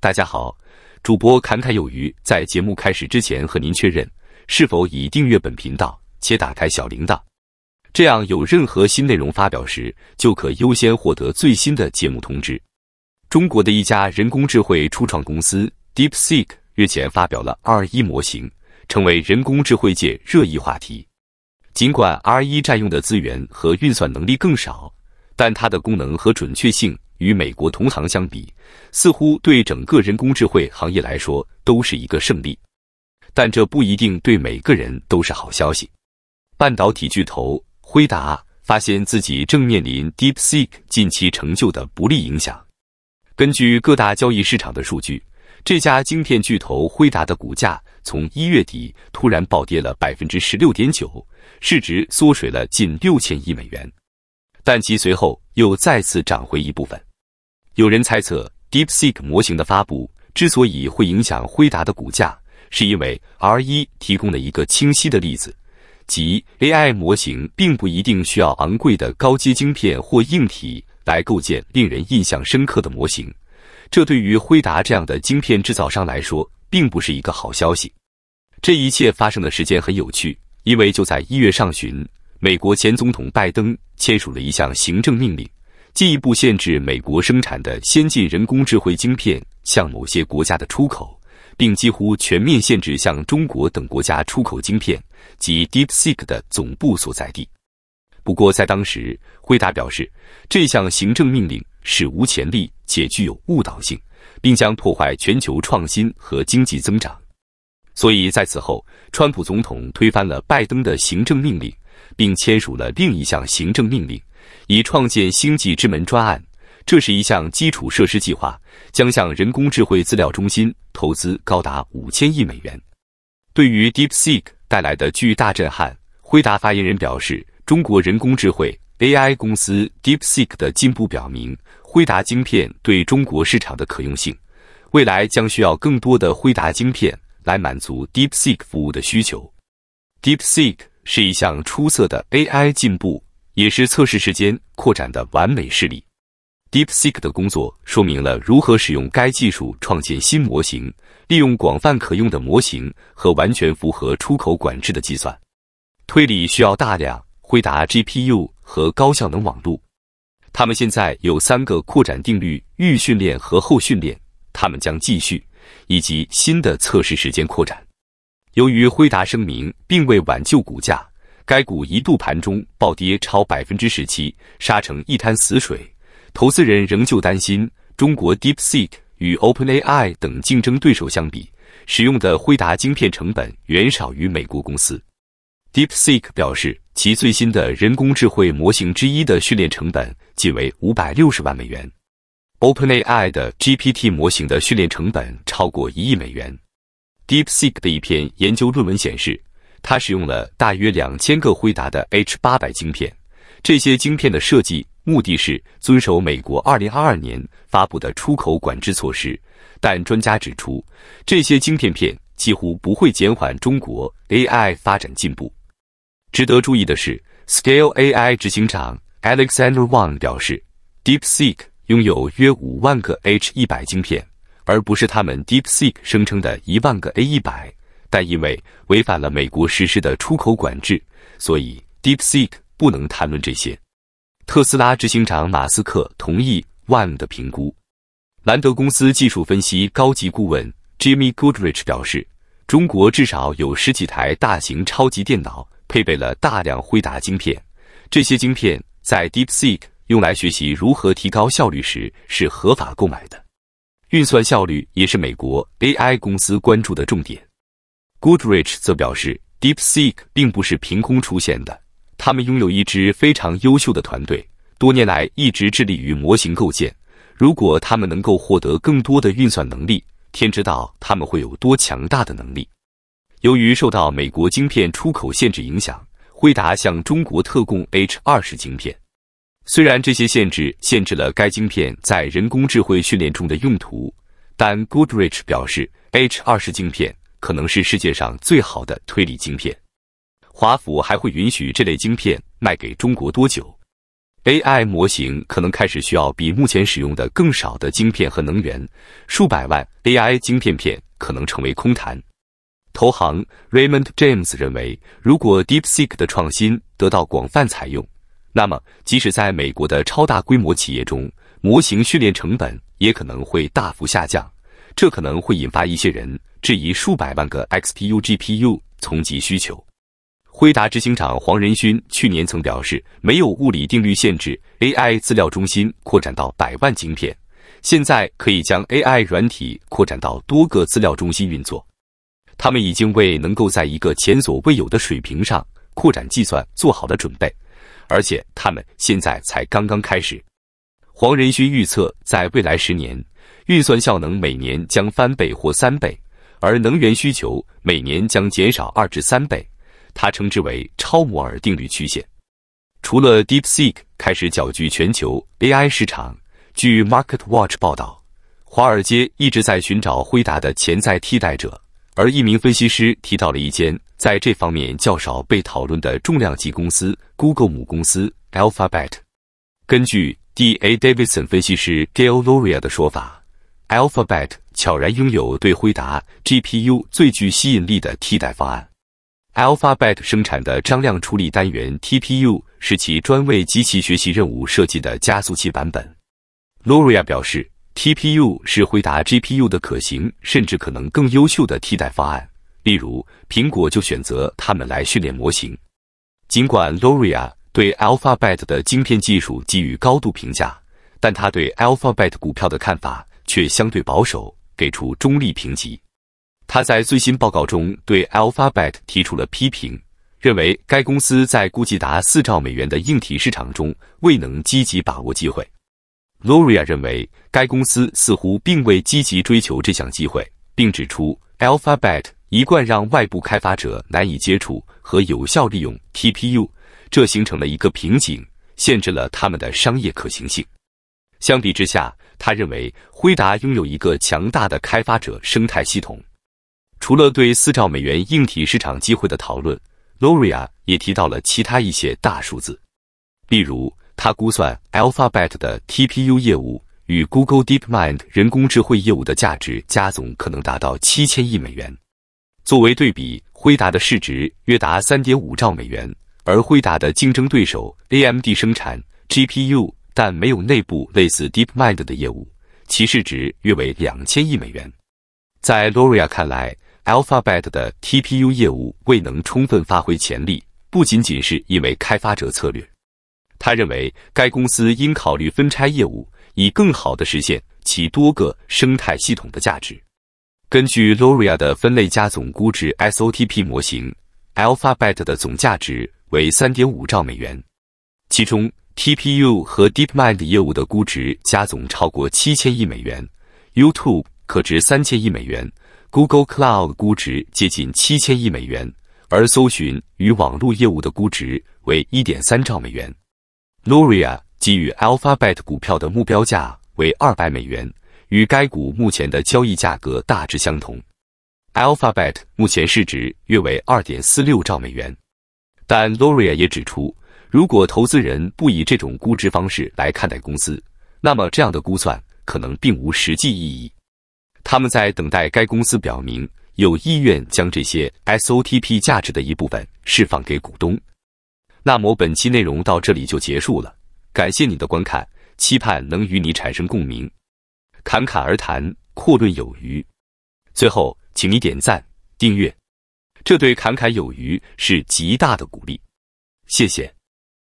大家好，主播侃侃有余。在节目开始之前，和您确认是否已订阅本频道且打开小铃铛，这样有任何新内容发表时，就可优先获得最新的节目通知。中国的一家人工智慧初创公司 DeepSeek 日前发表了 R1 模型，成为人工智慧界热议话题。尽管 R1 占用的资源和运算能力更少，但它的功能和准确性。与美国同行相比，似乎对整个人工智慧行业来说都是一个胜利，但这不一定对每个人都是好消息。半导体巨头辉达发现自己正面临 DeepSeek 近期成就的不利影响。根据各大交易市场的数据，这家晶片巨头辉达的股价从一月底突然暴跌了百分之十六点九，市值缩水了近六千亿美元，但其随后又再次涨回一部分。有人猜测，DeepSeek 模型的发布之所以会影响辉达的股价，是因为 R1 提供了一个清晰的例子，即 AI 模型并不一定需要昂贵的高阶晶片或硬体来构建令人印象深刻的模型。这对于辉达这样的晶片制造商来说，并不是一个好消息。这一切发生的时间很有趣，因为就在一月上旬，美国前总统拜登签署了一项行政命令。进一步限制美国生产的先进人工智慧晶片向某些国家的出口，并几乎全面限制向中国等国家出口晶片及 DeepSeek 的总部所在地。不过，在当时，辉达表示这项行政命令史无前例且具有误导性，并将破坏全球创新和经济增长。所以，在此后，川普总统推翻了拜登的行政命令，并签署了另一项行政命令。以创建星际之门专案，这是一项基础设施计划，将向人工智慧资料中心投资高达五千亿美元。对于 DeepSeek 带来的巨大震撼，辉达发言人表示：“中国人工智慧 AI 公司 DeepSeek 的进步表明，辉达晶片对中国市场的可用性。未来将需要更多的辉达晶片来满足 DeepSeek 服务的需求。DeepSeek 是一项出色的 AI 进步。”也是测试时间扩展的完美事例。DeepSeek 的工作说明了如何使用该技术创建新模型，利用广泛可用的模型和完全符合出口管制的计算推理需要大量回答 GPU 和高效能网路。他们现在有三个扩展定律预训练和后训练，他们将继续，以及新的测试时间扩展。由于辉达声明并未挽救股价。该股一度盘中暴跌超百分之十七，杀成一滩死水。投资人仍旧担心，中国 DeepSeek 与 OpenAI 等竞争对手相比，使用的辉达晶片成本远少于美国公司。DeepSeek 表示，其最新的人工智慧模型之一的训练成本仅为五百六十万美元。OpenAI 的 GPT 模型的训练成本超过一亿美元。DeepSeek 的一篇研究论文显示。它使用了大约两千个辉达的 H 八百晶片，这些晶片的设计目的是遵守美国2022年发布的出口管制措施。但专家指出，这些晶片片几乎不会减缓中国 AI 发展进步。值得注意的是，Scale AI 执行长 Alexander Wang 表示，DeepSeek 拥有约五万个 H 一百晶片，而不是他们 DeepSeek 声称的一万个 A 一百。但因为违反了美国实施的出口管制，所以 DeepSeek 不能谈论这些。特斯拉执行长马斯克同意 One 的评估。兰德公司技术分析高级顾问 Jimmy Goodrich 表示，中国至少有十几台大型超级电脑配备了大量辉达晶片，这些晶片在 DeepSeek 用来学习如何提高效率时是合法购买的。运算效率也是美国 AI 公司关注的重点。Goodrich 则表示，DeepSeek 并不是凭空出现的，他们拥有一支非常优秀的团队，多年来一直致力于模型构建。如果他们能够获得更多的运算能力，天知道他们会有多强大的能力。由于受到美国晶片出口限制影响，惠达向中国特供 H 二十晶片。虽然这些限制限制了该晶片在人工智慧训练中的用途，但 Goodrich 表示，H 二十晶片。可能是世界上最好的推理晶片。华府还会允许这类晶片卖给中国多久？AI 模型可能开始需要比目前使用的更少的晶片和能源。数百万 AI 晶片片可能成为空谈。投行 Raymond James 认为，如果 DeepSeek 的创新得到广泛采用，那么即使在美国的超大规模企业中，模型训练成本也可能会大幅下降。这可能会引发一些人质疑数百万个 XPU GPU 从其需求。辉达执行长黄仁勋去年曾表示，没有物理定律限制 AI 资料中心扩展到百万晶片。现在可以将 AI 软体扩展到多个资料中心运作。他们已经为能够在一个前所未有的水平上扩展计算做好了准备，而且他们现在才刚刚开始。黄仁勋预测，在未来十年，运算效能每年将翻倍或三倍，而能源需求每年将减少二至三倍。他称之为“超摩尔定律曲线”。除了 DeepSeek 开始搅局全球 AI 市场，据 MarketWatch 报道，华尔街一直在寻找辉达的潜在替代者。而一名分析师提到了一间在这方面较少被讨论的重量级公司—— g g o o l e 母公司 Alphabet。根据 D A Davidson 分析师 Gail l o u r i a 的说法：Alphabet 悄然拥有对辉达 GPU 最具吸引力的替代方案。Alphabet 生产的张量处理单元 TPU 是其专为机器学习任务设计的加速器版本。l o u r i a 表示，TPU 是辉达 GPU 的可行，甚至可能更优秀的替代方案。例如，苹果就选择它们来训练模型。尽管 l o u r i a 对 Alphabet 的晶片技术给予高度评价，但他对 Alphabet 股票的看法却相对保守，给出中立评级。他在最新报告中对 Alphabet 提出了批评，认为该公司在估计达四兆美元的硬体市场中未能积极把握机会。l o r i a 认为该公司似乎并未积极追求这项机会，并指出 Alphabet 一贯让外部开发者难以接触和有效利用 TPU。这形成了一个瓶颈，限制了他们的商业可行性。相比之下，他认为辉达拥有一个强大的开发者生态系统。除了对四兆美元硬体市场机会的讨论，Loria 也提到了其他一些大数字，例如他估算 Alphabet 的 TPU 业务与 Google DeepMind 人工智慧业务的价值加总可能达到七千亿美元。作为对比，辉达的市值约达三点五兆美元。而辉达的竞争对手 AMD 生产 GPU，但没有内部类似 DeepMind 的业务，其市值约为两千亿美元。在 Loria 看来，Alphabet 的 TPU 业务未能充分发挥潜力，不仅仅是因为开发者策略。他认为，该公司应考虑分拆业务，以更好地实现其多个生态系统的价值。根据 Loria 的分类加总估值 SOTP 模型，Alphabet 的总价值。为三点五兆美元，其中 TPU 和 DeepMind 业务的估值加总超过七千亿美元，YouTube 可值三千亿美元，Google Cloud 估值接近七千亿美元，而搜寻与网络业务的估值为一点三兆美元。Luria 给予 Alphabet 股票的目标价为二百美元，与该股目前的交易价格大致相同。Alphabet 目前市值约为二点四六兆美元。但 l o r i a 也指出，如果投资人不以这种估值方式来看待公司，那么这样的估算可能并无实际意义。他们在等待该公司表明有意愿将这些 SOTP 价值的一部分释放给股东。那么本期内容到这里就结束了，感谢你的观看，期盼能与你产生共鸣。侃侃而谈，阔论有余。最后，请你点赞、订阅。这对侃侃有余是极大的鼓励，谢谢。